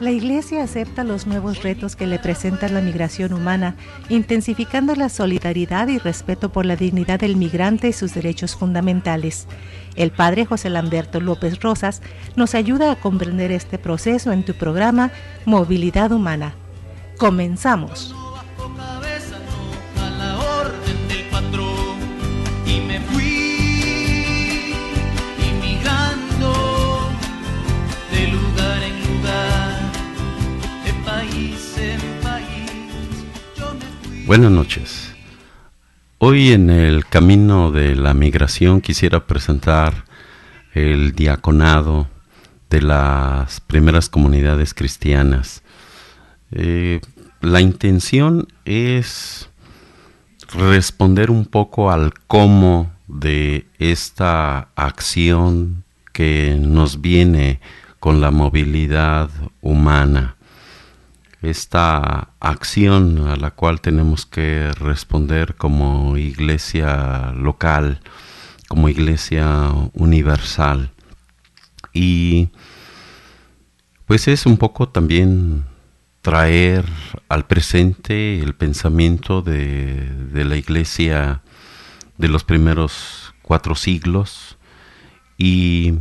La Iglesia acepta los nuevos retos que le presenta la migración humana, intensificando la solidaridad y respeto por la dignidad del migrante y sus derechos fundamentales. El padre José Lamberto López Rosas nos ayuda a comprender este proceso en tu programa Movilidad Humana. Comenzamos. Buenas noches. Hoy en el camino de la migración quisiera presentar el diaconado de las primeras comunidades cristianas. Eh, la intención es responder un poco al cómo de esta acción que nos viene con la movilidad humana esta acción a la cual tenemos que responder como iglesia local, como iglesia universal. Y pues es un poco también traer al presente el pensamiento de, la iglesia de los primeros cuatro siglos y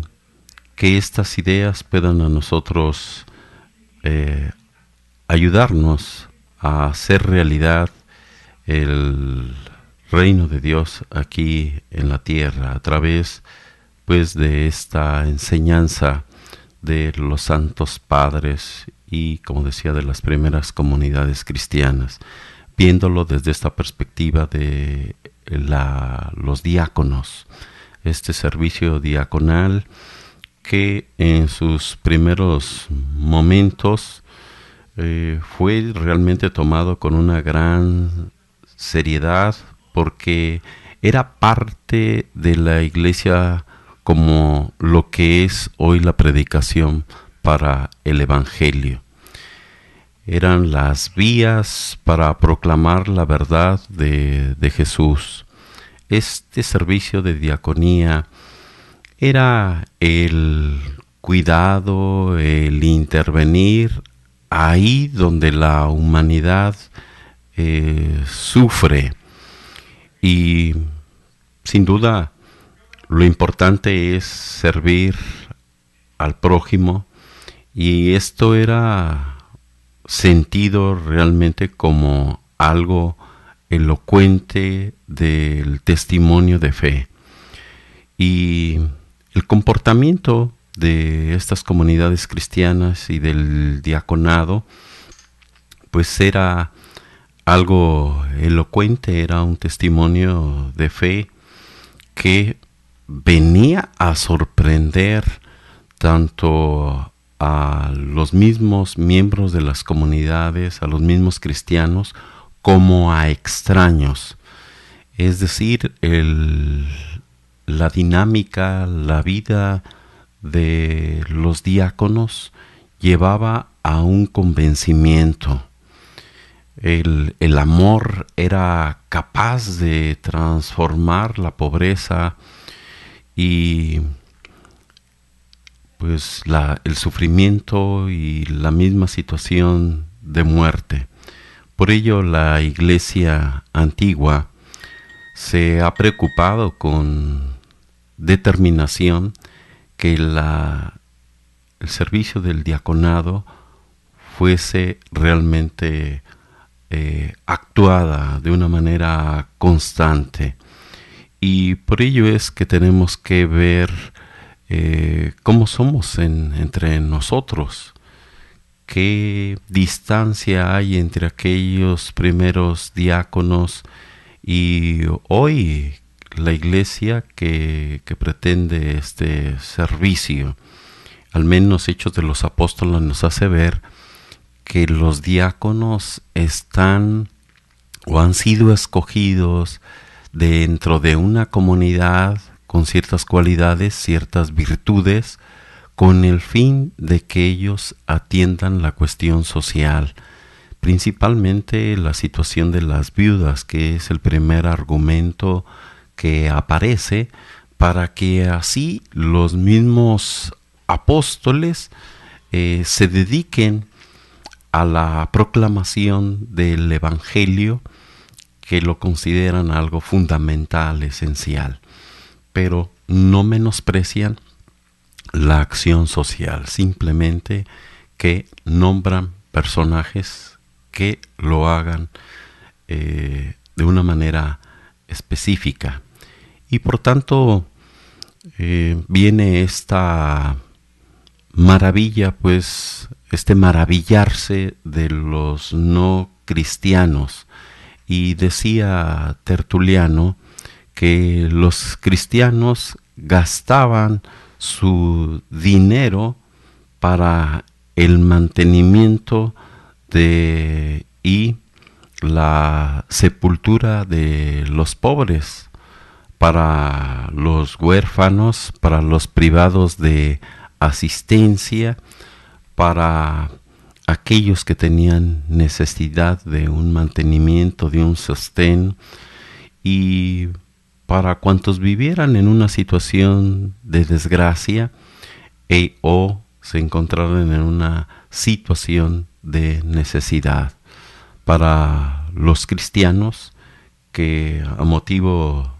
que estas ideas puedan a nosotros eh, ayudarnos a hacer realidad el reino de Dios aquí en la tierra a través pues de esta enseñanza de los santos padres y como decía de las primeras comunidades cristianas viéndolo desde esta perspectiva de los diáconos este servicio diaconal que en sus primeros momentos eh, fue realmente tomado con una gran seriedad porque era parte de la iglesia como lo que es hoy la predicación para el Evangelio. Eran las vías para proclamar la verdad de, de Jesús. Este servicio de diaconía era el cuidado, el intervenir ahí donde la humanidad eh, sufre. Y sin duda lo importante es servir al prójimo y esto era sentido realmente como algo elocuente del testimonio de fe. Y el comportamiento de estas comunidades cristianas y del diaconado, pues era algo elocuente, era un testimonio de fe que venía a sorprender tanto a los mismos miembros de las comunidades, a los mismos cristianos, como a extraños. Es decir, el, la dinámica, la vida, de los diáconos llevaba a un convencimiento. El, amor era capaz de transformar la pobreza y pues el sufrimiento y la misma situación de muerte. Por ello la iglesia antigua se ha preocupado con determinación que el servicio del diaconado fuese realmente eh, actuada de una manera constante. Y por ello es que tenemos que ver eh, cómo somos entre nosotros, qué distancia hay entre aquellos primeros diáconos y hoy la iglesia que, pretende este servicio. Al menos Hechos de los Apóstoles nos hace ver que los diáconos están o han sido escogidos dentro de una comunidad con ciertas cualidades, ciertas virtudes, con el fin de que ellos atiendan la cuestión social, principalmente la situación de las viudas, que es el primer argumento que aparece para que así los mismos apóstoles eh, se dediquen a la proclamación del Evangelio que lo consideran algo fundamental, esencial, pero no menosprecian la acción social, simplemente que nombran personajes que lo hagan eh, de una manera específica. Y por tanto eh, viene esta maravilla, pues este maravillarse de los no cristianos. Y decía Tertuliano que los cristianos gastaban su dinero para el mantenimiento de y la sepultura de los pobres para los huérfanos, para los privados de asistencia, para aquellos que tenían necesidad de un mantenimiento, de un sostén y para cuantos vivieran en una situación de desgracia e o se encontraran en una situación de necesidad. Para los cristianos que a motivo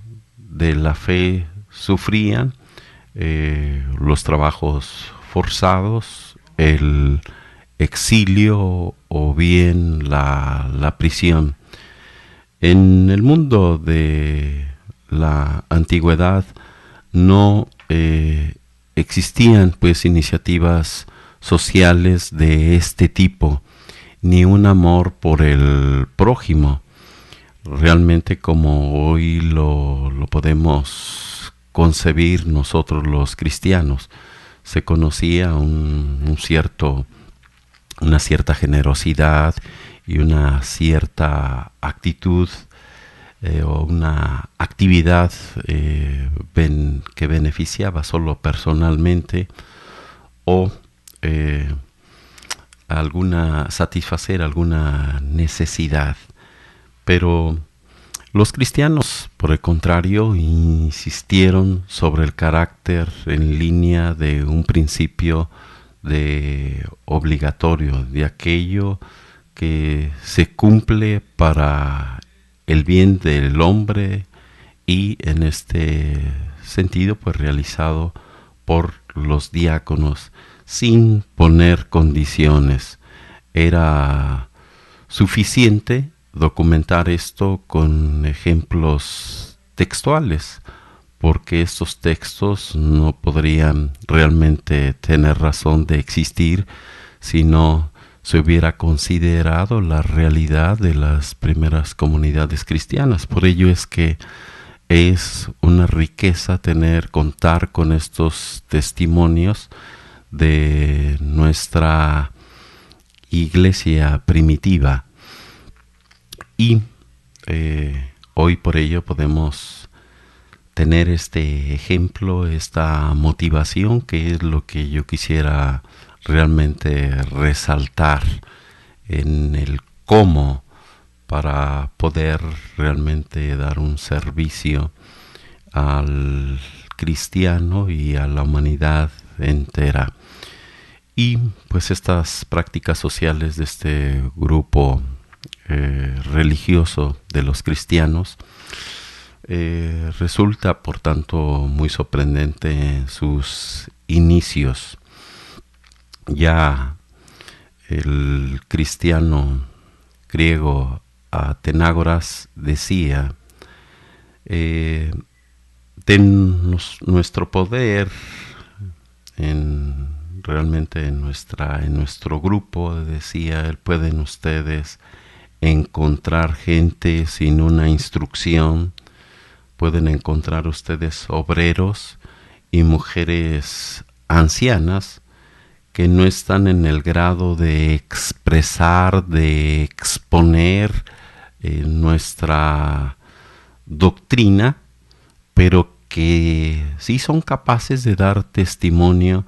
de la fe sufrían, eh, los trabajos forzados, el exilio o bien la, prisión. En el mundo de la antigüedad no eh, existían pues iniciativas sociales de este tipo, ni un amor por el prójimo realmente como hoy lo, podemos concebir nosotros los cristianos. Se conocía un, cierto, una cierta generosidad y una cierta actitud eh, o una actividad eh, que beneficiaba solo personalmente o eh, alguna satisfacer alguna necesidad pero los cristianos, por el contrario, insistieron sobre el carácter en línea de un principio de obligatorio, de aquello que se cumple para el bien del hombre y en este sentido pues realizado por los diáconos sin poner condiciones. Era suficiente documentar esto con ejemplos textuales, porque estos textos no podrían realmente tener razón de existir si no se hubiera considerado la realidad de las primeras comunidades cristianas. Por ello es que es una riqueza tener, contar con estos testimonios de nuestra iglesia primitiva y eh, hoy por ello podemos tener este ejemplo, esta motivación, que es lo que yo quisiera realmente resaltar en el cómo para poder realmente dar un servicio al cristiano y a la humanidad entera. Y pues estas prácticas sociales de este grupo eh, religioso de los cristianos. Eh, resulta, por tanto, muy sorprendente sus inicios. Ya el cristiano griego Atenágoras decía, eh, nuestro poder en, realmente en, nuestra, en nuestro grupo, decía él, pueden ustedes encontrar gente sin una instrucción, pueden encontrar ustedes obreros y mujeres ancianas que no están en el grado de expresar, de exponer eh, nuestra doctrina, pero que sí son capaces de dar testimonio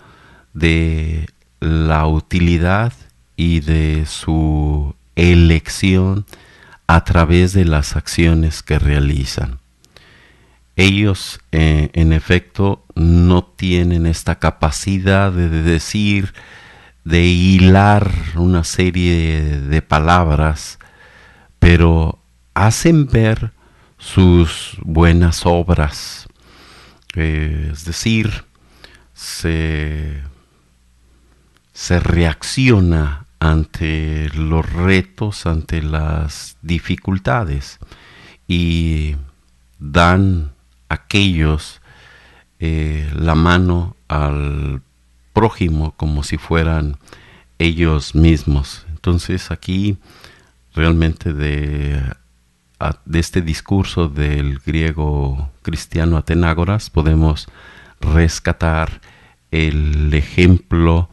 de la utilidad y de su elección a través de las acciones que realizan. Ellos, eh, en efecto, no tienen esta capacidad de decir, de hilar una serie de palabras, pero hacen ver sus buenas obras. Eh, es decir, se, se reacciona ante los retos, ante las dificultades y dan aquellos eh, la mano al prójimo como si fueran ellos mismos. Entonces aquí realmente de, de este discurso del griego cristiano Atenágoras podemos rescatar el ejemplo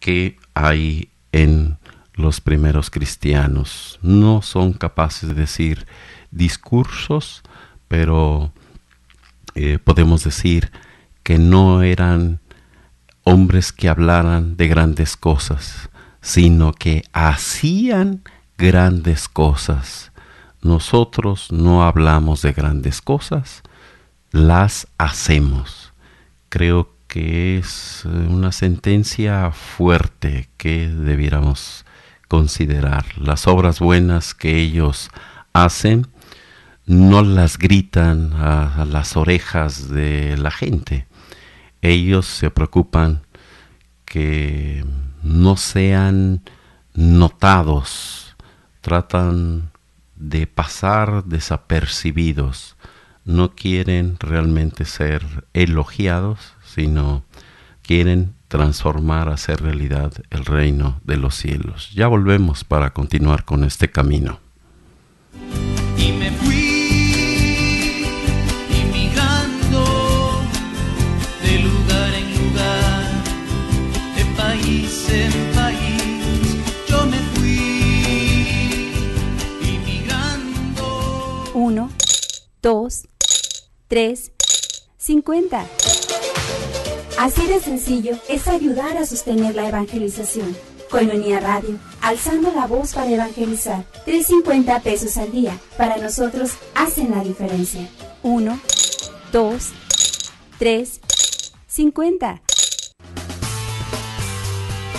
que hay en los primeros cristianos. No son capaces de decir discursos, pero eh, podemos decir que no eran hombres que hablaran de grandes cosas, sino que hacían grandes cosas. Nosotros no hablamos de grandes cosas, las hacemos. Creo que es eh, una sentencia fuerte que debiéramos considerar. Las obras buenas que ellos hacen no las gritan a, las orejas de la gente. Ellos se preocupan que no sean notados, tratan de pasar desapercibidos no quieren realmente ser elogiados, sino quieren transformar, hacer realidad el reino de los cielos. Ya volvemos para continuar con este camino. Y me fui de lugar en lugar, de país en país. Yo me fui Uno, dos, 3, 50. Así de sencillo es ayudar a sostener la evangelización. Colonia Radio, alzando la voz para evangelizar. 3.50 pesos al día. Para nosotros hacen la diferencia. 1, 2, 3, 50.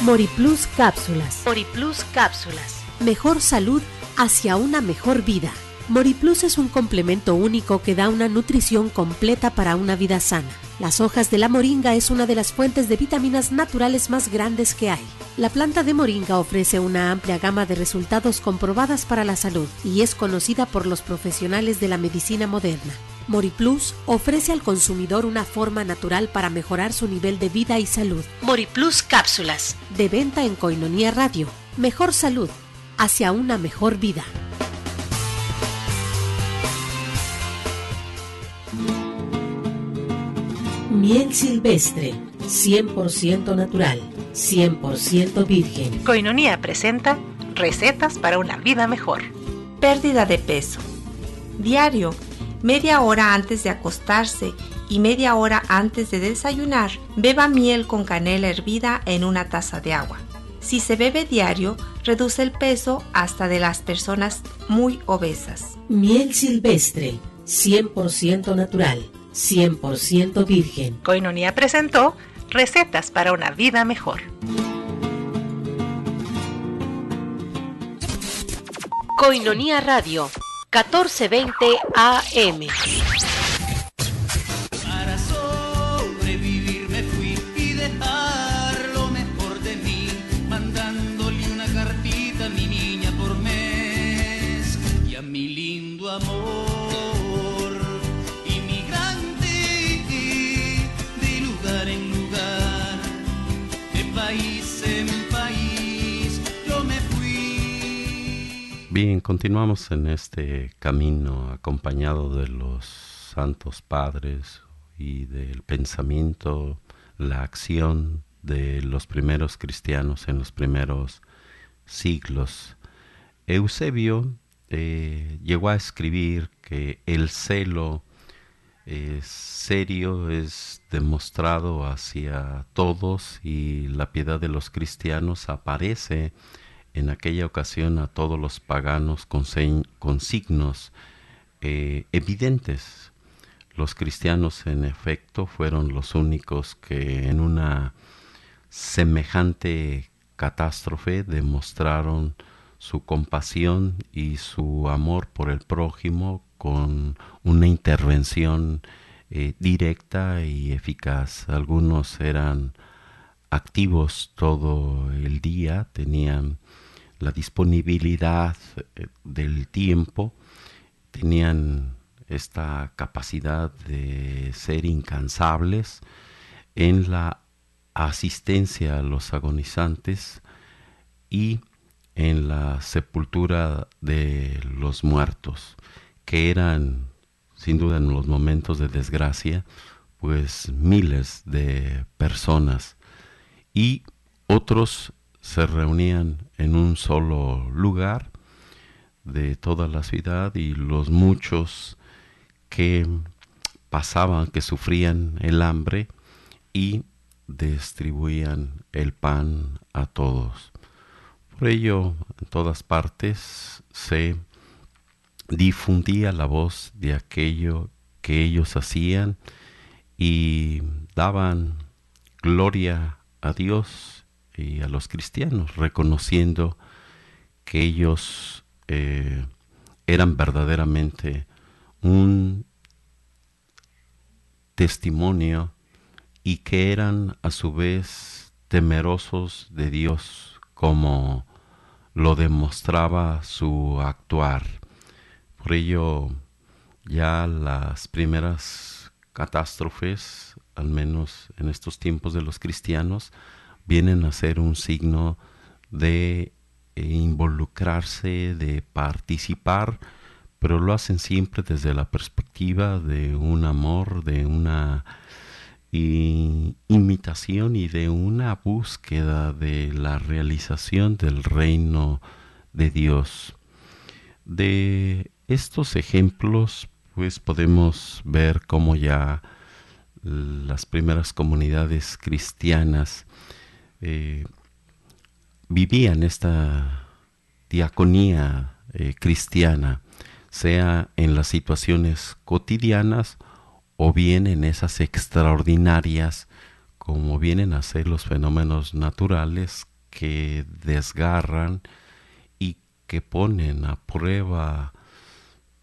Moriplus Cápsulas. Moriplus Cápsulas. Mejor salud hacia una mejor vida. Moriplus es un complemento único que da una nutrición completa para una vida sana. Las hojas de la moringa es una de las fuentes de vitaminas naturales más grandes que hay. La planta de moringa ofrece una amplia gama de resultados comprobadas para la salud y es conocida por los profesionales de la medicina moderna. Moriplus ofrece al consumidor una forma natural para mejorar su nivel de vida y salud. Moriplus cápsulas, de venta en Coinonía Radio. Mejor salud, hacia una mejor vida. Miel silvestre, 100% natural, 100% virgen. Coinonía presenta recetas para una vida mejor. Pérdida de peso. Diario, media hora antes de acostarse y media hora antes de desayunar, beba miel con canela hervida en una taza de agua. Si se bebe diario, reduce el peso hasta de las personas muy obesas. Miel silvestre, 100% natural, 100% virgen. Coinonía presentó Recetas para una vida mejor. Coinonía Radio, 1420 AM. Bien, continuamos en este camino acompañado de los santos padres y del pensamiento, la acción de los primeros cristianos en los primeros siglos. Eusebio eh, llegó a escribir que el celo eh, serio es demostrado hacia todos y la piedad de los cristianos aparece en aquella ocasión a todos los paganos con, signos eh, evidentes. Los cristianos, en efecto, fueron los únicos que en una semejante catástrofe demostraron su compasión y su amor por el prójimo con una intervención eh, directa y eficaz. Algunos eran activos todo el día, tenían la disponibilidad eh, del tiempo, tenían esta capacidad de ser incansables en la asistencia a los agonizantes y en la sepultura de los muertos, que eran sin duda en los momentos de desgracia, pues miles de personas. Y otros se reunían en un solo lugar de toda la ciudad y los muchos que pasaban, que sufrían el hambre y distribuían el pan a todos. Por ello, en todas partes se difundía la voz de aquello que ellos hacían y daban gloria a Dios y a los cristianos, reconociendo que ellos eh, eran verdaderamente un testimonio y que eran a su vez temerosos de Dios como lo demostraba su actuar. Por ello, ya las primeras catástrofes, al menos en estos tiempos de los cristianos, vienen a ser un signo de eh, involucrarse, de participar, pero lo hacen siempre desde la perspectiva de un amor, de una imitación y de una búsqueda de la realización del reino de Dios. De estos ejemplos, pues podemos ver cómo ya las primeras comunidades cristianas eh, vivían esta diaconía eh, cristiana, sea en las situaciones cotidianas o bien en esas extraordinarias, como vienen a ser los fenómenos naturales que desgarran y que ponen a prueba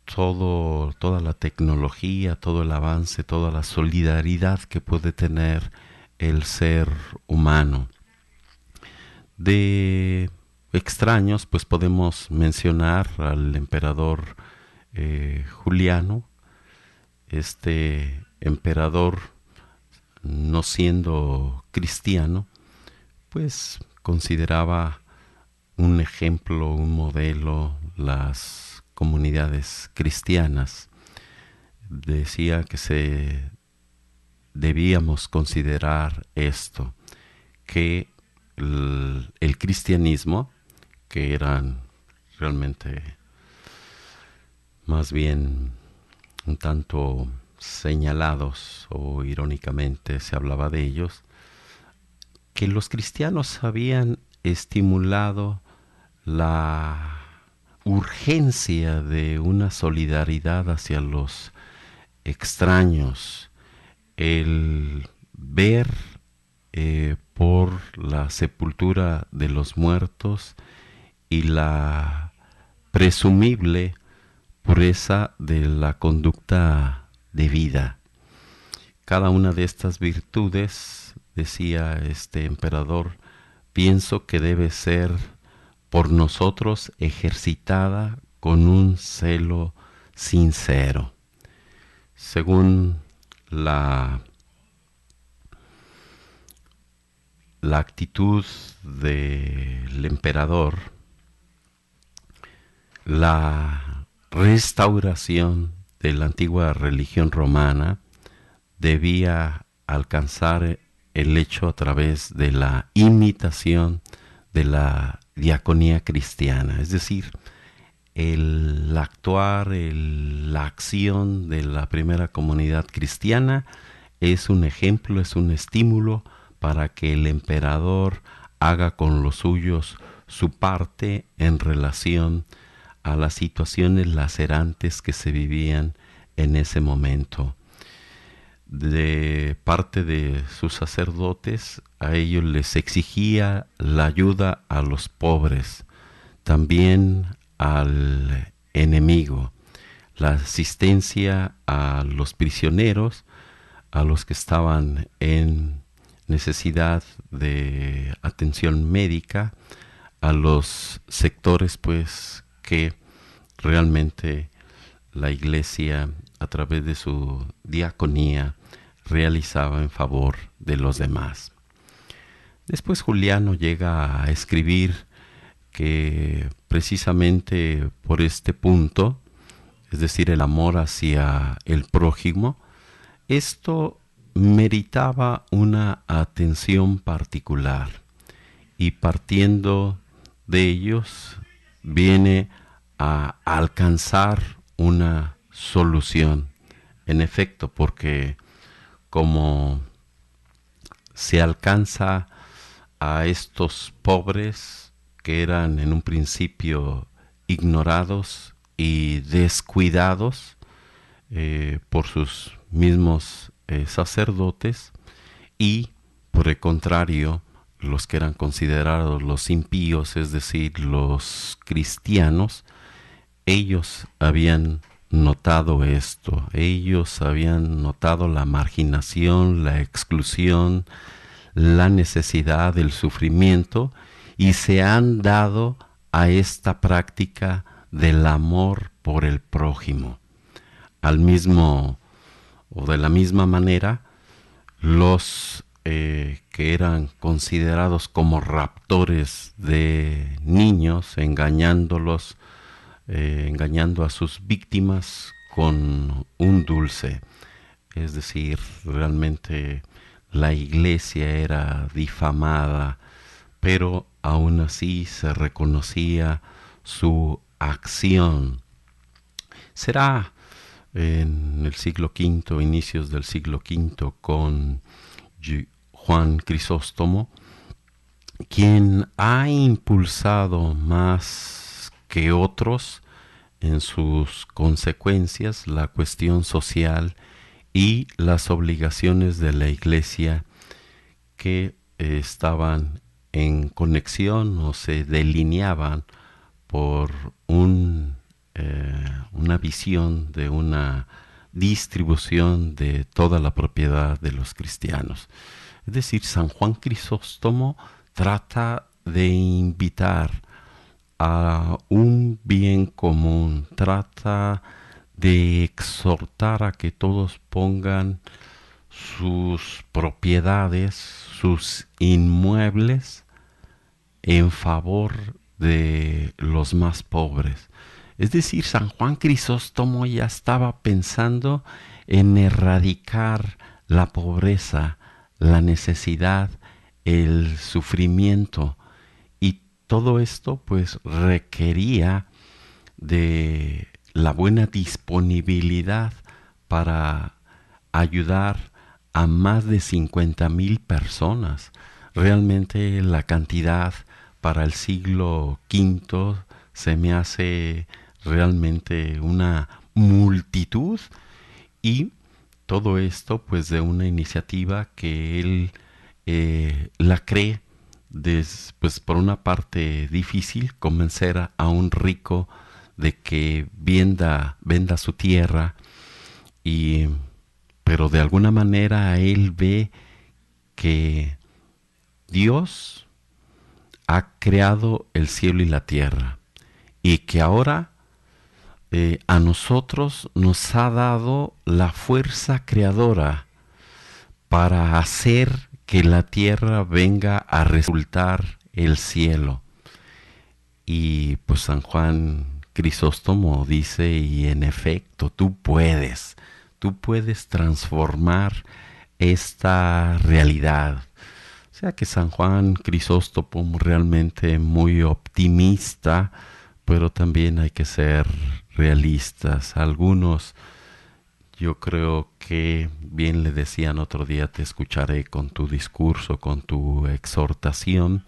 toda la tecnología, todo el avance, toda la solidaridad que puede tener el ser humano. De extraños, pues podemos mencionar al emperador eh, Juliano, este emperador no siendo cristiano, pues consideraba un ejemplo, un modelo las comunidades cristianas. Decía que se debíamos considerar esto, que el, cristianismo, que eran realmente más bien un tanto señalados o irónicamente se hablaba de ellos, que los cristianos habían estimulado la urgencia de una solidaridad hacia los extraños, el ver eh, por la sepultura de los muertos y la presumible pureza de la conducta de vida. Cada una de estas virtudes, decía este emperador, pienso que debe ser por nosotros ejercitada con un celo sincero. Según la la actitud del emperador, la restauración de la antigua religión romana debía alcanzar el hecho a través de la imitación de la diaconía cristiana, es decir, el actuar, la acción de la primera comunidad cristiana es un ejemplo, es un estímulo para que el emperador haga con los suyos su parte en relación a las situaciones lacerantes que se vivían en ese momento. De parte de sus sacerdotes, a ellos les exigía la ayuda a los pobres, también al enemigo, la asistencia a los prisioneros, a los que estaban en necesidad de atención médica a los sectores pues que realmente la iglesia a través de su diaconía realizaba en favor de los demás. Después Juliano llega a escribir que precisamente por este punto, es decir, el amor hacia el prójimo, esto meritaba una atención particular y partiendo de ellos viene a alcanzar una solución. En efecto, porque como se alcanza a estos pobres que eran en un principio ignorados y descuidados eh, por sus mismos eh, sacerdotes y, por el contrario, los que eran considerados los impíos, es decir, los cristianos, ellos habían notado esto, ellos habían notado la marginación, la exclusión, la necesidad, del sufrimiento, y se han dado a esta práctica del amor por el prójimo. Al mismo o de la misma manera los eh, que eran considerados como raptores de niños, engañándolos, eh, engañando a sus víctimas con un dulce. Es decir, realmente la iglesia era difamada, pero aún así se reconocía su acción. Será en el siglo V, inicios del siglo V, con Juan Crisóstomo, quien ha impulsado más que otros en sus consecuencias la cuestión social y las obligaciones de la iglesia que estaban en conexión o se delineaban por un eh, una visión de una distribución de toda la propiedad de los cristianos. Es decir, San Juan Crisóstomo trata de invitar a un bien común, trata de exhortar a que todos pongan sus propiedades, sus inmuebles en favor de los más pobres. Es decir, San Juan Crisóstomo ya estaba pensando en erradicar la pobreza, la necesidad, el sufrimiento. Y todo esto pues requería de la buena disponibilidad para ayudar a más de 50.000 mil personas. Realmente la cantidad para el siglo V se me hace realmente una multitud y todo esto pues de una iniciativa que él eh, la cree pues por una parte difícil convencer a, un rico de que venda, venda su tierra y pero de alguna manera él ve que Dios ha creado el cielo y la tierra y que ahora eh, a nosotros nos ha dado la fuerza creadora para hacer que la tierra venga a resultar el cielo. Y pues San Juan Crisóstomo dice, y en efecto, tú puedes, tú puedes transformar esta realidad. O sea que San Juan Crisóstomo realmente muy optimista, pero también hay que ser realistas. Algunos, yo creo que bien le decían otro día, te escucharé con tu discurso, con tu exhortación,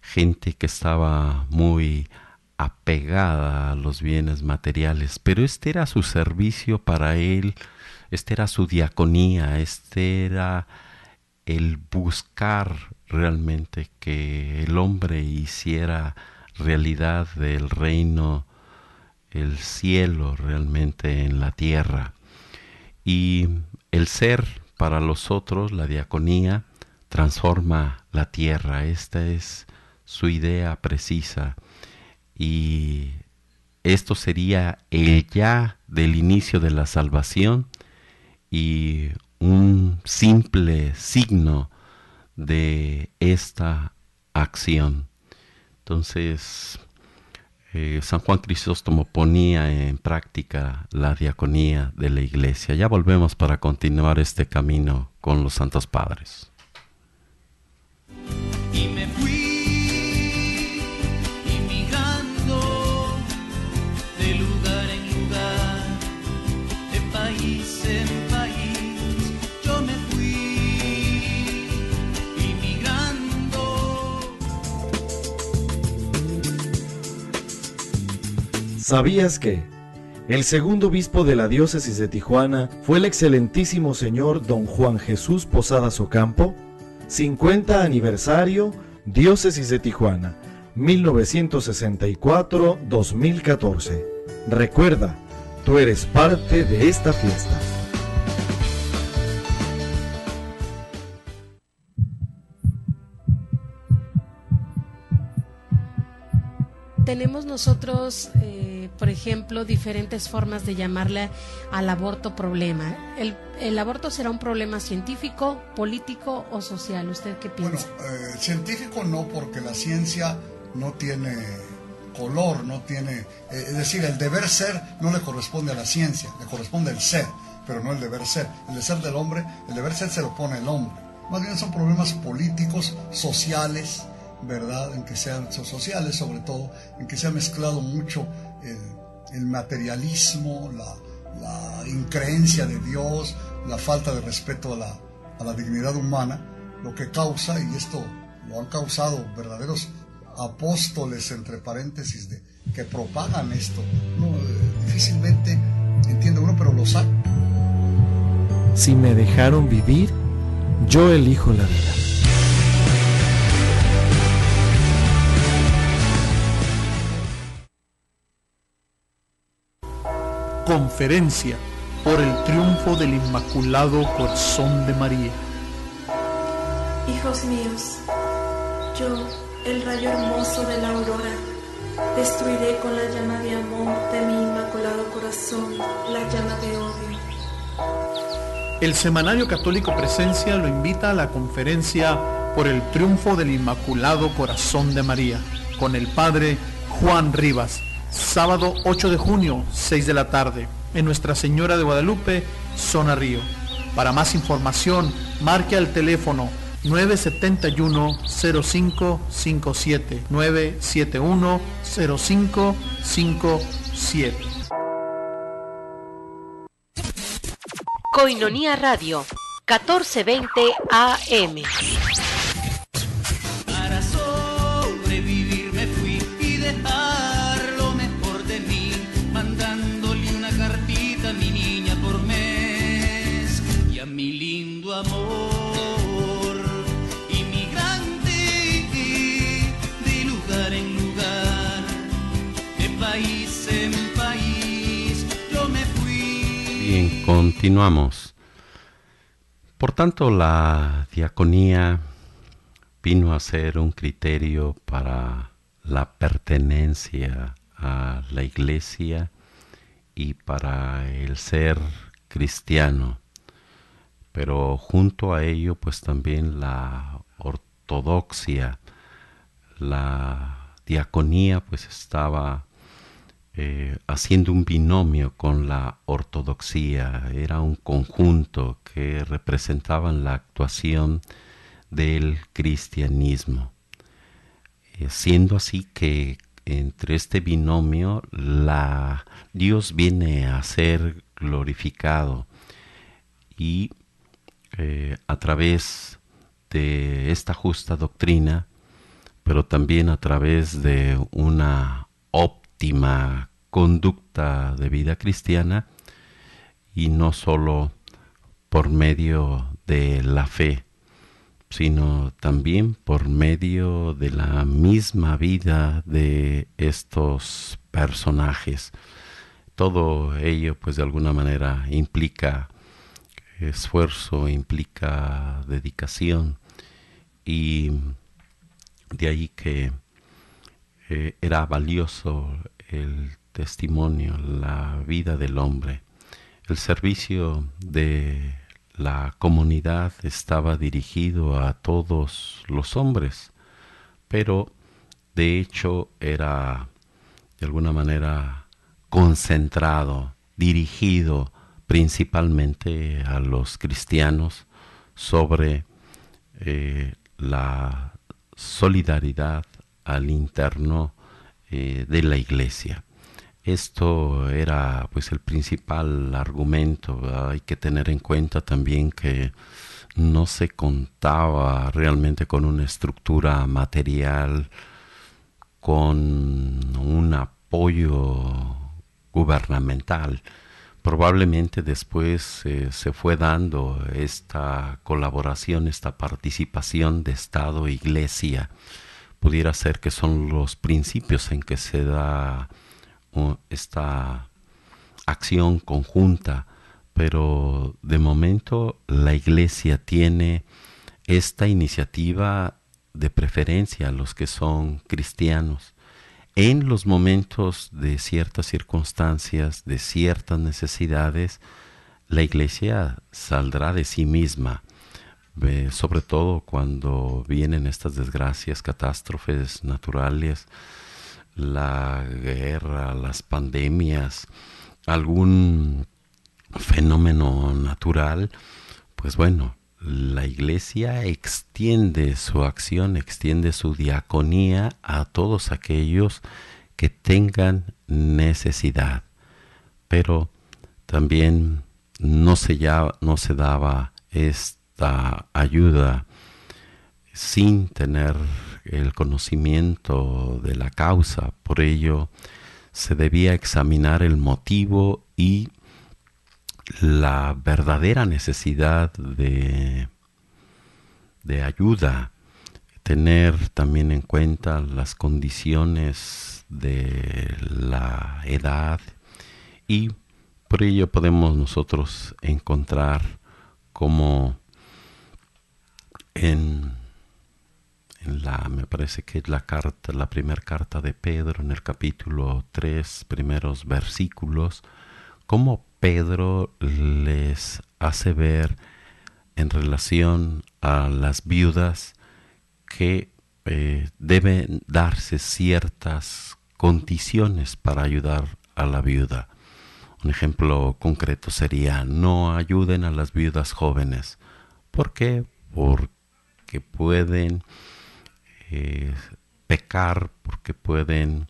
gente que estaba muy apegada a los bienes materiales, pero este era su servicio para él, este era su diaconía, este era el buscar realmente que el hombre hiciera realidad del reino, el cielo realmente en la tierra. Y el ser para los otros, la diaconía, transforma la tierra. Esta es su idea precisa. Y esto sería el ya del inicio de la salvación y un simple signo de esta acción. Entonces, eh, San Juan Crisóstomo ponía en práctica la diaconía de la iglesia. Ya volvemos para continuar este camino con los santos padres. ¿Sabías que? El segundo obispo de la diócesis de Tijuana fue el excelentísimo señor don Juan Jesús Posadas Ocampo. 50 aniversario, diócesis de Tijuana, 1964-2014. Recuerda, tú eres parte de esta fiesta. Tenemos nosotros... Eh, por ejemplo, diferentes formas de llamarle al aborto problema. El, aborto será un problema científico, político o social. ¿Usted qué piensa? Bueno, eh, científico no, porque la ciencia no tiene color, no tiene... Eh, es decir, el deber ser no le corresponde a la ciencia, le corresponde el ser, pero no el deber ser. El ser del hombre, el deber ser se lo pone el hombre. Más bien son problemas políticos, sociales, ¿verdad? En que sean sociales sobre todo, en que se ha mezclado mucho el, materialismo, la, increencia de Dios, la falta de respeto a la, a la dignidad humana, lo que causa, y esto lo han causado verdaderos apóstoles, entre paréntesis, de, que propagan esto. No, eh, difícilmente entiende uno, pero lo sabe. Si me dejaron vivir, yo elijo la vida. Conferencia por el triunfo del Inmaculado Corazón de María. Hijos míos, yo, el rayo hermoso de la aurora, destruiré con la llama de amor de mi Inmaculado Corazón la llama de odio. El Semanario Católico Presencia lo invita a la conferencia por el triunfo del Inmaculado Corazón de María con el Padre Juan Rivas sábado 8 de junio, 6 de la tarde, en Nuestra Señora de Guadalupe, zona Río. Para más información, marque al teléfono 971-0557, 971-0557. Coinonía Radio, 1420 AM. Continuamos. Por tanto, la diaconía vino a ser un criterio para la pertenencia a la iglesia y para el ser cristiano. Pero junto a ello, pues también la ortodoxia, la diaconía, pues estaba eh, haciendo un binomio con la ortodoxia. Era un conjunto que representaban la actuación del cristianismo. Eh, siendo así que entre este binomio la, Dios viene a ser glorificado y eh, a través de esta justa doctrina, pero también a través de una óptica conducta de vida cristiana y no sólo por medio de la fe, sino también por medio de la misma vida de estos personajes. Todo ello pues de alguna manera implica esfuerzo, implica dedicación y de ahí que eh, era valioso el testimonio, la vida del hombre. El servicio de la comunidad estaba dirigido a todos los hombres, pero de hecho era de alguna manera concentrado, dirigido principalmente a los cristianos sobre eh, la solidaridad, al interno eh, de la iglesia. Esto era pues el principal argumento. Hay que tener en cuenta también que no se contaba realmente con una estructura material, con un apoyo gubernamental. Probablemente después eh, se fue dando esta colaboración, esta participación de estado e iglesia pudiera ser que son los principios en que se da esta acción conjunta, pero de momento la iglesia tiene esta iniciativa de preferencia a los que son cristianos en los momentos de ciertas circunstancias, de ciertas necesidades, la iglesia saldrá de sí misma sobre todo cuando vienen estas desgracias, catástrofes naturales, la guerra, las pandemias, algún fenómeno natural, pues bueno, la iglesia extiende su acción, extiende su diaconía a todos aquellos que tengan necesidad. Pero también no se, no se daba este ayuda sin tener el conocimiento de la causa. Por ello, se debía examinar el motivo y la verdadera necesidad de, de ayuda, tener también en cuenta las condiciones de la edad y por ello podemos nosotros encontrar cómo en, la, me parece que la carta, la primera carta de Pedro, en el capítulo 3, primeros versículos, cómo Pedro les hace ver en relación a las viudas que eh, deben darse ciertas condiciones para ayudar a la viuda. Un ejemplo concreto sería no ayuden a las viudas jóvenes. ¿Por qué? que pueden eh, pecar, porque pueden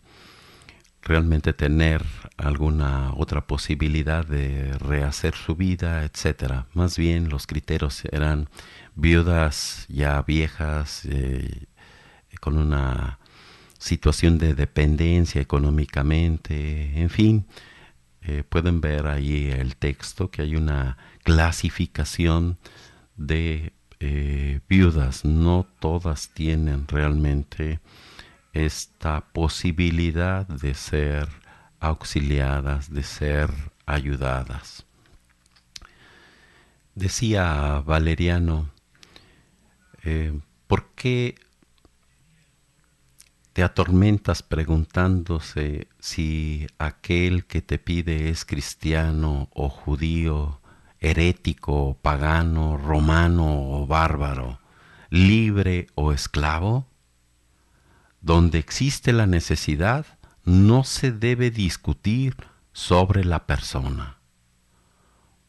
realmente tener alguna otra posibilidad de rehacer su vida, etcétera. Más bien los criterios eran viudas ya viejas, eh, con una situación de dependencia económicamente, en fin, eh, pueden ver ahí el texto que hay una clasificación de eh, viudas, no todas tienen realmente esta posibilidad de ser auxiliadas, de ser ayudadas. Decía Valeriano, eh, ¿por qué te atormentas preguntándose si aquel que te pide es cristiano o judío herético, pagano, romano o bárbaro, libre o esclavo? Donde existe la necesidad, no se debe discutir sobre la persona.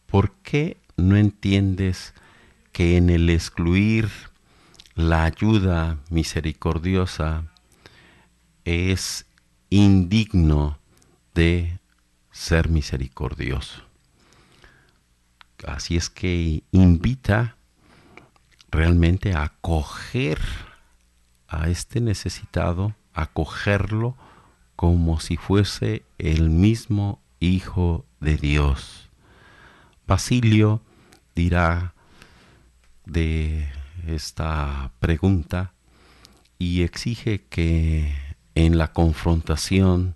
¿Por qué no entiendes que en el excluir la ayuda misericordiosa es indigno de ser misericordioso? Así es que invita realmente a acoger a este necesitado, acogerlo como si fuese el mismo Hijo de Dios. Basilio dirá de esta pregunta y exige que en la confrontación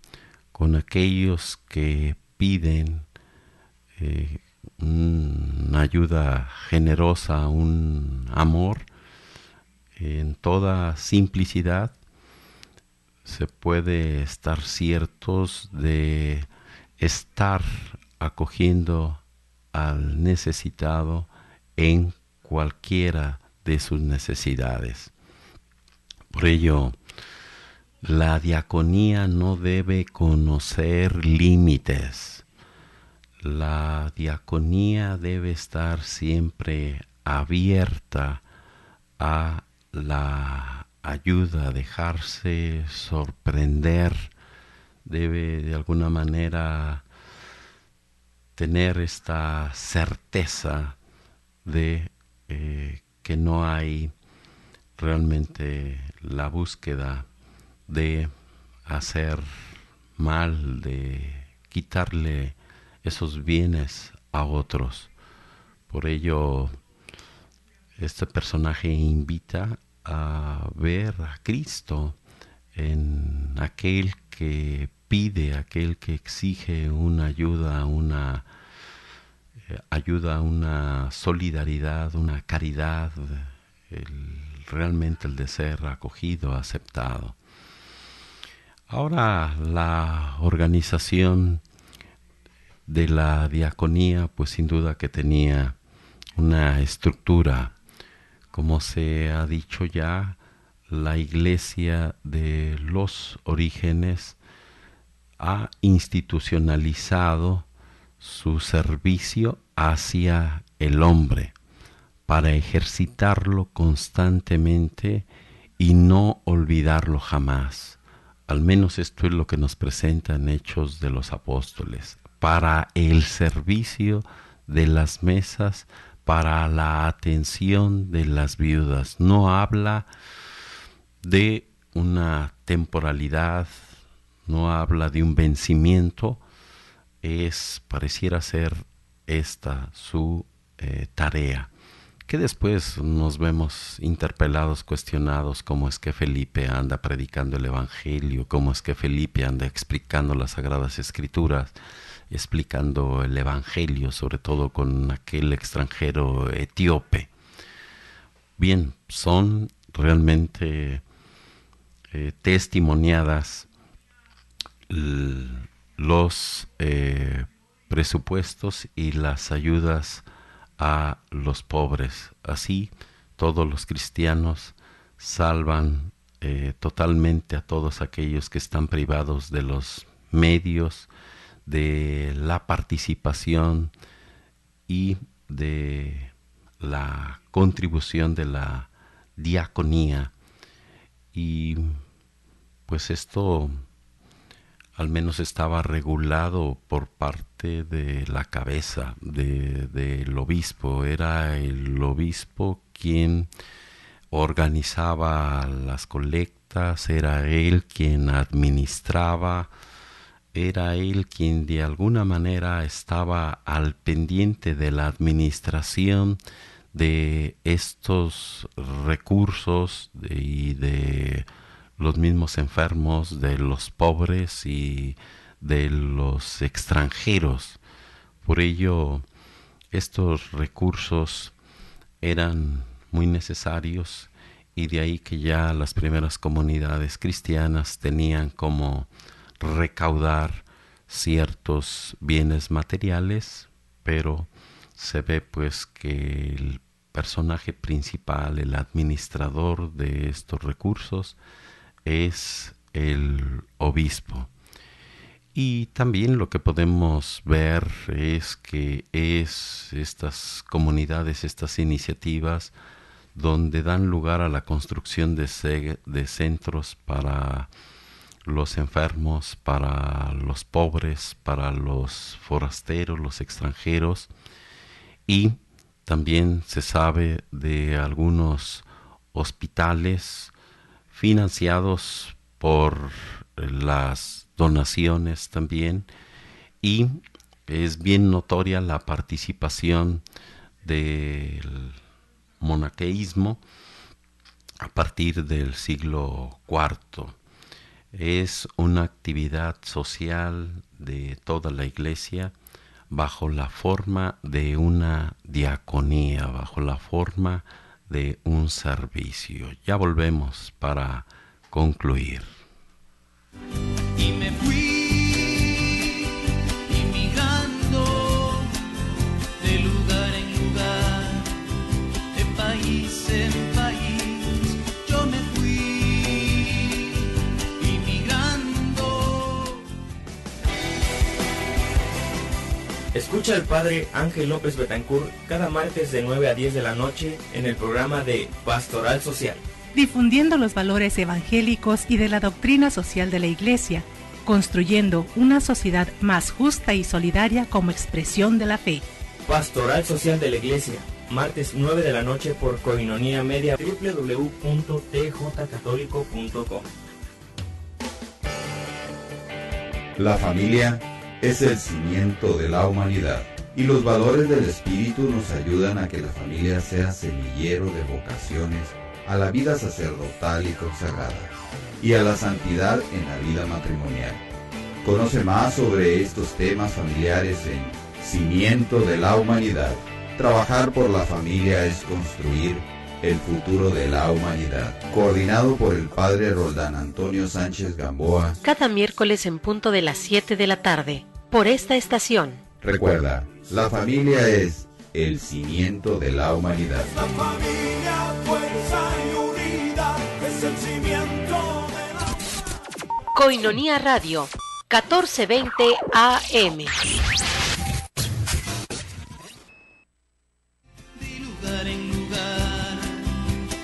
con aquellos que piden eh, una ayuda generosa, un amor en toda simplicidad, se puede estar ciertos de estar acogiendo al necesitado en cualquiera de sus necesidades. Por ello, la diaconía no debe conocer límites la diaconía debe estar siempre abierta a la ayuda, dejarse sorprender, debe de alguna manera tener esta certeza de eh, que no hay realmente la búsqueda de hacer mal, de quitarle esos bienes a otros. Por ello, este personaje invita a ver a Cristo en aquel que pide, aquel que exige una ayuda, una eh, ayuda, una solidaridad, una caridad, realmente el de ser acogido, aceptado. Ahora la organización de la diaconía, pues sin duda que tenía una estructura, como se ha dicho ya, la iglesia de los orígenes ha institucionalizado su servicio hacia el hombre para ejercitarlo constantemente y no olvidarlo jamás. Al menos esto es lo que nos presentan Hechos de los Apóstoles para el servicio de las mesas, para la atención de las viudas. No habla de una temporalidad, no habla de un vencimiento, es pareciera ser esta su eh, tarea. Que después nos vemos interpelados, cuestionados, cómo es que Felipe anda predicando el Evangelio, cómo es que Felipe anda explicando las Sagradas Escrituras explicando el Evangelio, sobre todo con aquel extranjero etíope. Bien, son realmente eh, testimoniadas los eh, presupuestos y las ayudas a los pobres. Así todos los cristianos salvan eh, totalmente a todos aquellos que están privados de los medios de la participación y de la contribución de la diaconía. Y pues esto al menos estaba regulado por parte de la cabeza del obispo. Era el obispo quien organizaba las colectas, era él quien administraba era él quien de alguna manera estaba al pendiente de la administración de estos recursos y de los mismos enfermos, de los pobres y de los extranjeros. Por ello, estos recursos eran muy necesarios y de ahí que ya las primeras comunidades cristianas tenían como recaudar ciertos bienes materiales, pero se ve pues que el personaje principal, el administrador de estos recursos, es el obispo. Y también lo que podemos ver es que es estas comunidades, estas iniciativas, donde dan lugar a la construcción de, de centros para los enfermos, para los pobres, para los forasteros, los extranjeros. Y también se sabe de algunos hospitales financiados por eh, las donaciones también. Y es bien notoria la participación del monaqueísmo a partir del siglo IV es una actividad social de toda la iglesia bajo la forma de una diaconía, bajo la forma de un servicio. Ya volvemos para concluir. Escucha al padre Ángel López Betancourt cada martes de 9 a 10 de la noche en el programa de Pastoral Social. Difundiendo los valores evangélicos y de la doctrina social de la Iglesia, construyendo una sociedad más justa y solidaria como expresión de la fe. Pastoral Social de la Iglesia, martes 9 de la noche por Coinonía Media www.tjcatólico.com. La familia es el cimiento de la humanidad y los valores del espíritu nos ayudan a que la familia sea semillero de vocaciones a la vida sacerdotal y consagrada y a la santidad en la vida matrimonial. Conoce más sobre estos temas familiares en Cimiento de la Humanidad. Trabajar por la familia es construir el futuro de la humanidad. Coordinado por el padre Roldán Antonio Sánchez Gamboa. Cada miércoles en punto de las 7 de la tarde por esta estación. Recuerda, la familia es el cimiento de la humanidad. La familia, fuerza y unidad es el cimiento de la... Coinonía Radio, 1420 AM. De lugar en lugar,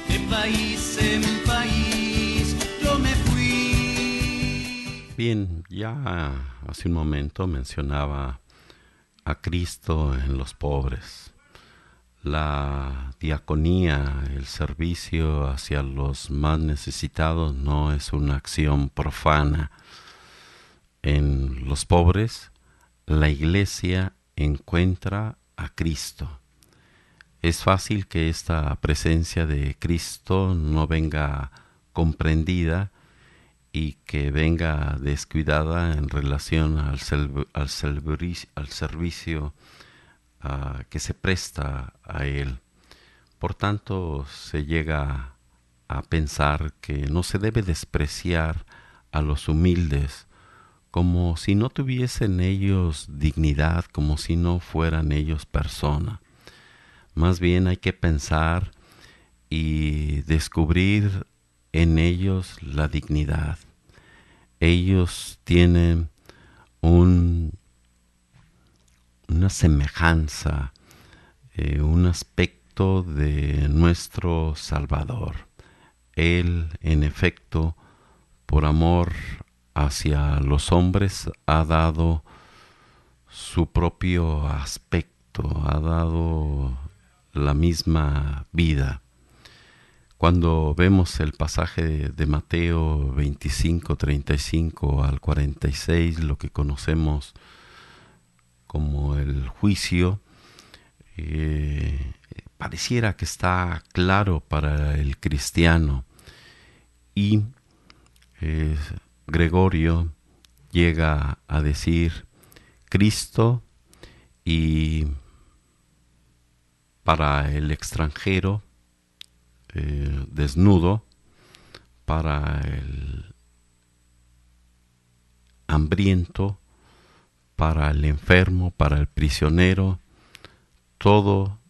de país en país, yo me fui. Bien, ya hace un momento mencionaba a Cristo en los pobres, la diaconía, el servicio hacia los más necesitados no es una acción profana. En los pobres, la iglesia encuentra a Cristo. Es fácil que esta presencia de Cristo no venga comprendida y que venga descuidada en relación al, al, al servicio ah, que se presta a él. Por tanto, se llega a pensar que no se debe despreciar a los humildes, como si no tuviesen ellos dignidad, como si no fueran ellos persona. Más bien hay que pensar y descubrir en ellos la dignidad. Ellos tienen una semejanza, eh, un aspecto de nuestro Salvador. Él, en efecto, por amor hacia los hombres, ha dado su propio aspecto, ha dado la misma vida. Cuando vemos el pasaje de Mateo 25, 35 al 46, lo que conocemos como el juicio, eh, pareciera que está claro para el cristiano. Y eh, Gregorio llega a decir Cristo y para el extranjero eh, desnudo para el hambriento, para el enfermo, para el prisionero. Todo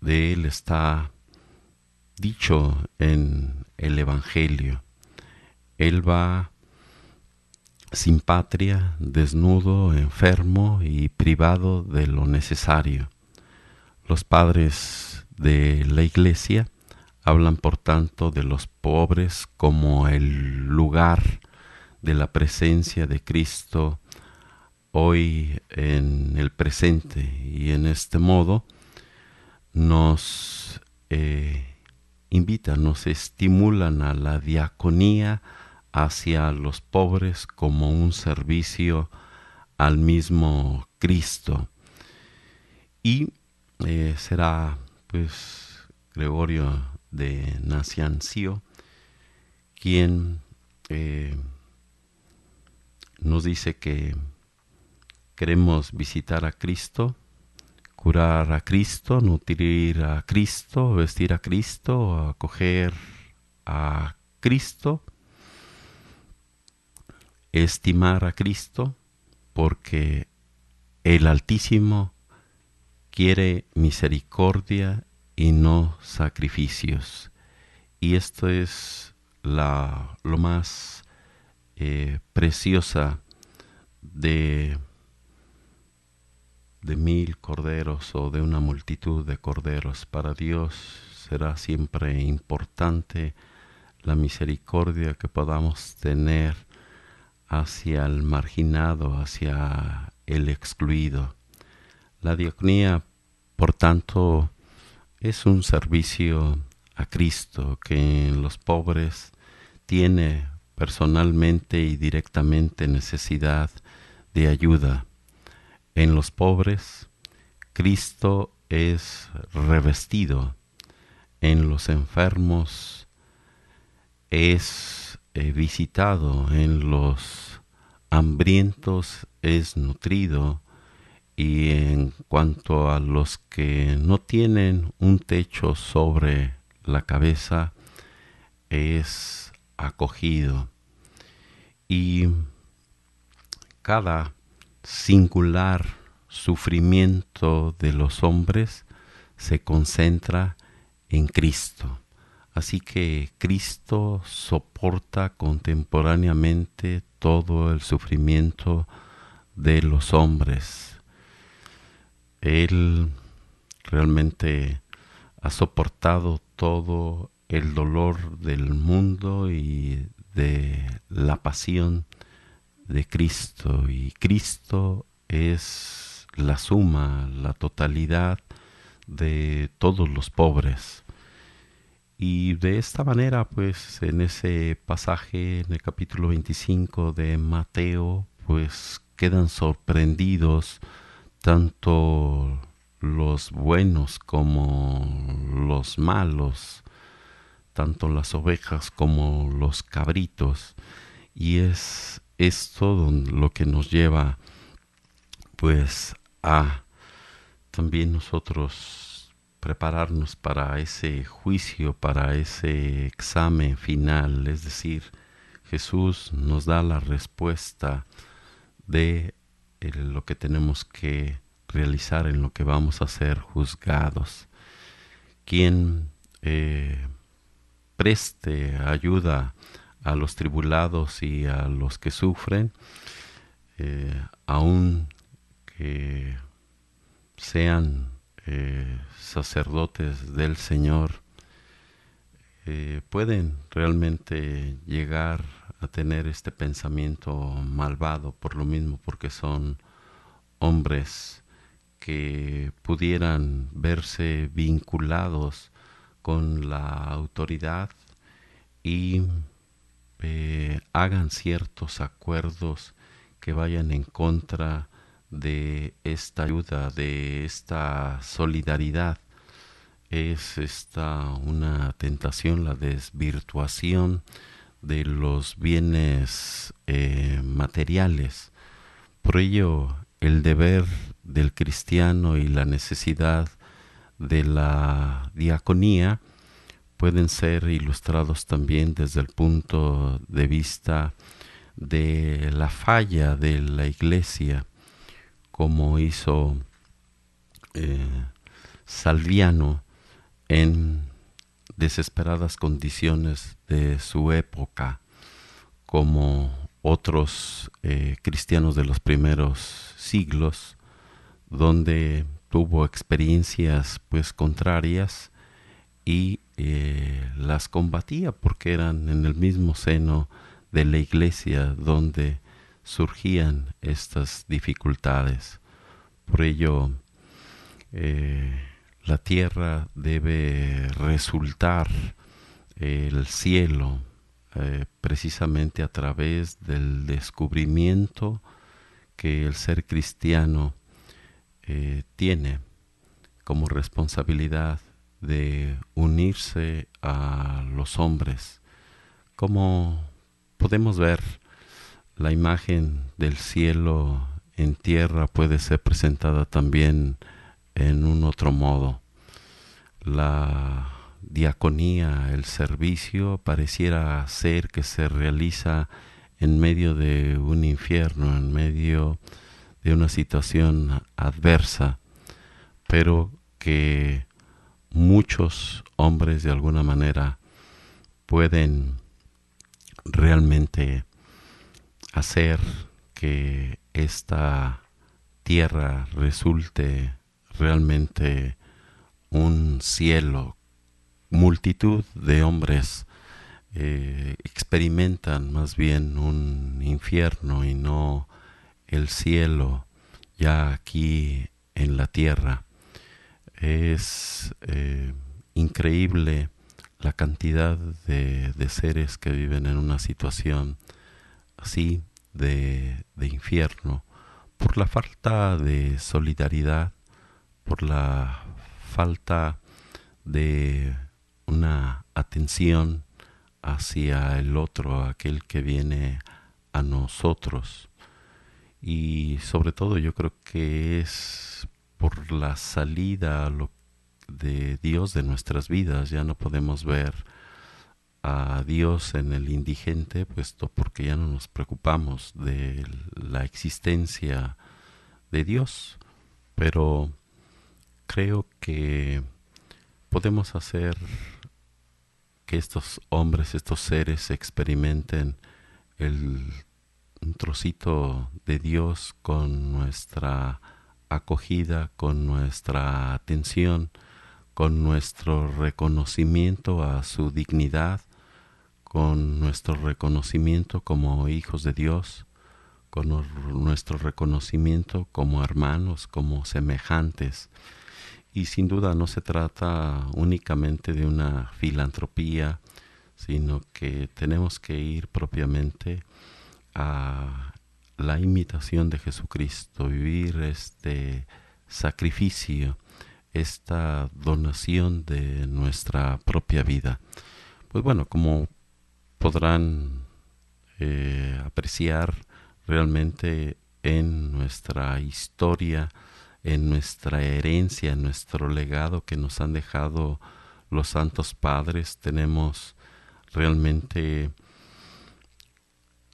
de él está dicho en el Evangelio. Él va sin patria, desnudo, enfermo y privado de lo necesario. Los padres de la iglesia Hablan por tanto de los pobres como el lugar de la presencia de Cristo hoy en el presente y en este modo nos eh, invitan, nos estimulan a la diaconía hacia los pobres como un servicio al mismo Cristo. Y eh, será pues Gregorio de Naciancio, quien eh, nos dice que queremos visitar a Cristo, curar a Cristo, nutrir a Cristo, vestir a Cristo, acoger a Cristo, estimar a Cristo, porque el Altísimo quiere misericordia y no sacrificios. Y esto es la, lo más eh, preciosa de, de mil corderos o de una multitud de corderos. Para Dios será siempre importante la misericordia que podamos tener hacia el marginado, hacia el excluido. La diaconía, por tanto, es un servicio a Cristo que en los pobres tiene personalmente y directamente necesidad de ayuda. En los pobres, Cristo es revestido. En los enfermos es eh, visitado. En los hambrientos es nutrido. Y en cuanto a los que no tienen un techo sobre la cabeza, es acogido. Y cada singular sufrimiento de los hombres se concentra en Cristo. Así que Cristo soporta contemporáneamente todo el sufrimiento de los hombres. Él realmente ha soportado todo el dolor del mundo y de la pasión de Cristo. Y Cristo es la suma, la totalidad de todos los pobres. Y de esta manera, pues en ese pasaje, en el capítulo 25 de Mateo, pues quedan sorprendidos tanto los buenos como los malos, tanto las ovejas como los cabritos. Y es esto lo que nos lleva pues a también nosotros prepararnos para ese juicio, para ese examen final. Es decir, Jesús nos da la respuesta de eh, lo que tenemos que realizar, en lo que vamos a ser juzgados. Quien eh, preste ayuda a los tribulados y a los que sufren, eh, aun que sean eh, sacerdotes del Señor, pueden realmente llegar tener este pensamiento malvado por lo mismo, porque son hombres que pudieran verse vinculados con la autoridad y eh, hagan ciertos acuerdos que vayan en contra de esta ayuda, de esta solidaridad. Es esta una tentación, la desvirtuación de los bienes eh, materiales. Por ello, el deber del cristiano y la necesidad de la diaconía pueden ser ilustrados también desde el punto de vista de la falla de la iglesia, como hizo eh, Salviano en desesperadas condiciones su época, como otros eh, cristianos de los primeros siglos, donde tuvo experiencias pues contrarias y eh, las combatía porque eran en el mismo seno de la iglesia donde surgían estas dificultades. Por ello, eh, la tierra debe resultar el cielo eh, precisamente a través del descubrimiento que el ser cristiano eh, tiene como responsabilidad de unirse a los hombres. Como podemos ver, la imagen del cielo en tierra puede ser presentada también en un otro modo. La diaconía, el servicio, pareciera ser que se realiza en medio de un infierno, en medio de una situación adversa, pero que muchos hombres de alguna manera pueden realmente hacer que esta tierra resulte realmente un cielo multitud de hombres eh, experimentan más bien un infierno y no el cielo ya aquí en la tierra. Es eh, increíble la cantidad de, seres que viven en una situación así de infierno por la falta de solidaridad, por la falta de una atención hacia el otro, aquel que viene a nosotros. Y sobre todo yo creo que es por la salida de Dios de nuestras vidas. Ya no podemos ver a Dios en el indigente, puesto porque ya no nos preocupamos de la existencia de Dios. Pero creo que podemos hacer que estos hombres, estos seres experimenten el trocito de Dios con nuestra acogida, con nuestra atención, con nuestro reconocimiento a su dignidad, con nuestro reconocimiento como hijos de Dios, con nuestro reconocimiento como hermanos, como semejantes. Y sin duda no se trata únicamente de una filantropía, sino que tenemos que ir propiamente a la imitación de Jesucristo, vivir este sacrificio, esta donación de nuestra propia vida. Pues bueno, como podrán eh, apreciar realmente en nuestra historia, en nuestra herencia, en nuestro legado que nos han dejado los santos padres. Tenemos realmente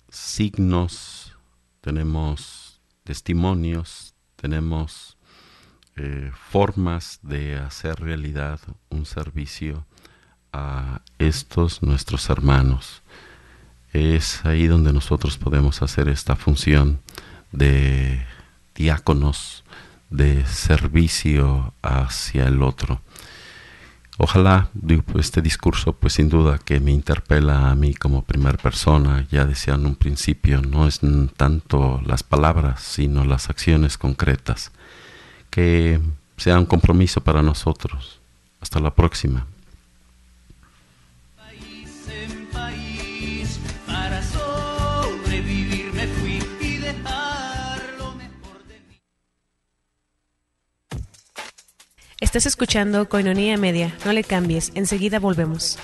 signos, tenemos testimonios, tenemos eh, formas de hacer realidad un servicio a estos nuestros hermanos. Es ahí donde nosotros podemos hacer esta función de diáconos, de servicio hacia el otro. Ojalá pues, este discurso, pues sin duda que me interpela a mí como primera persona, ya decía en un principio, no es tanto las palabras, sino las acciones concretas, que sea un compromiso para nosotros. Hasta la próxima. Estás escuchando Coinonía Media. No le cambies. Enseguida volvemos.